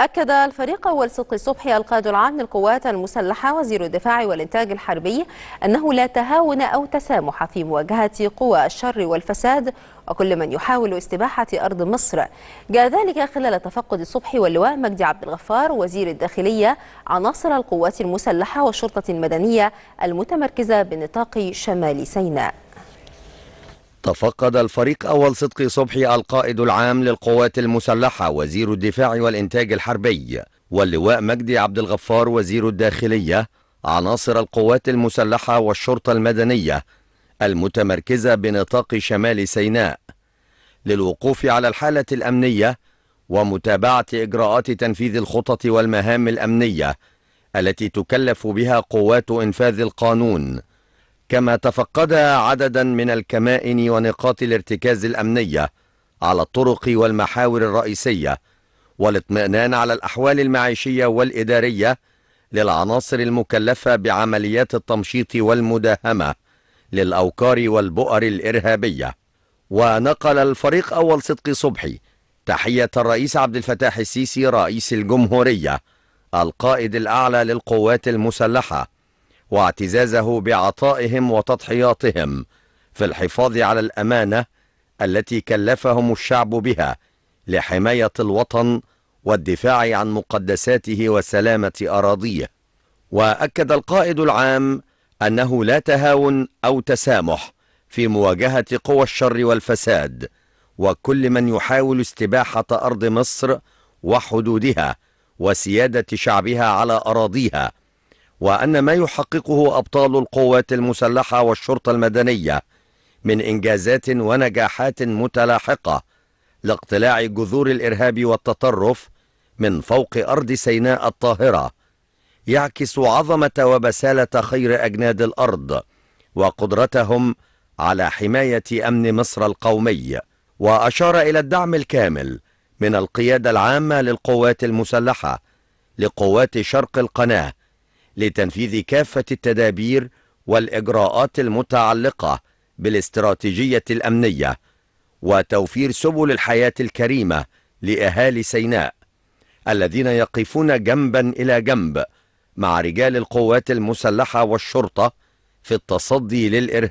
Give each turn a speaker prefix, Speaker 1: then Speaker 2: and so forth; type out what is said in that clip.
Speaker 1: أكد الفريق أول صدقي صبحي القائد العام للقوات المسلحة وزير الدفاع والإنتاج الحربي أنه لا تهاون أو تسامح في مواجهة قوى الشر والفساد وكل من يحاول استباحة أرض مصر جاء ذلك خلال تفقد الصبح واللواء مجدي عبد الغفار وزير الداخلية عناصر القوات المسلحة والشرطة المدنية المتمركزة بنطاق شمال سيناء
Speaker 2: تفقد الفريق أول صدقي صبحي القائد العام للقوات المسلحة وزير الدفاع والإنتاج الحربي واللواء مجدي عبد الغفار وزير الداخلية عناصر القوات المسلحة والشرطة المدنية المتمركزة بنطاق شمال سيناء للوقوف على الحالة الأمنية ومتابعة إجراءات تنفيذ الخطط والمهام الأمنية التي تكلف بها قوات إنفاذ القانون كما تفقد عددا من الكمائن ونقاط الارتكاز الأمنية على الطرق والمحاور الرئيسية والاطمئنان على الأحوال المعيشية والإدارية للعناصر المكلفة بعمليات التمشيط والمداهمة للأوكار والبؤر الإرهابية ونقل الفريق أول صدق صبحي تحية الرئيس عبد الفتاح السيسي رئيس الجمهورية القائد الأعلى للقوات المسلحة واعتزازه بعطائهم وتضحياتهم في الحفاظ على الأمانة التي كلفهم الشعب بها لحماية الوطن والدفاع عن مقدساته وسلامة أراضيه وأكد القائد العام أنه لا تهاون أو تسامح في مواجهة قوى الشر والفساد وكل من يحاول استباحة أرض مصر وحدودها وسيادة شعبها على أراضيها وأن ما يحققه أبطال القوات المسلحة والشرطة المدنية من إنجازات ونجاحات متلاحقة لاقتلاع جذور الإرهاب والتطرف من فوق أرض سيناء الطاهرة يعكس عظمة وبسالة خير أجناد الأرض وقدرتهم على حماية أمن مصر القومي وأشار إلى الدعم الكامل من القيادة العامة للقوات المسلحة لقوات شرق القناة لتنفيذ كافة التدابير والإجراءات المتعلقة بالاستراتيجية الأمنية وتوفير سبل الحياة الكريمة لأهالي سيناء الذين يقفون جنبا إلى جنب مع رجال القوات المسلحة والشرطة في التصدي للإرهاب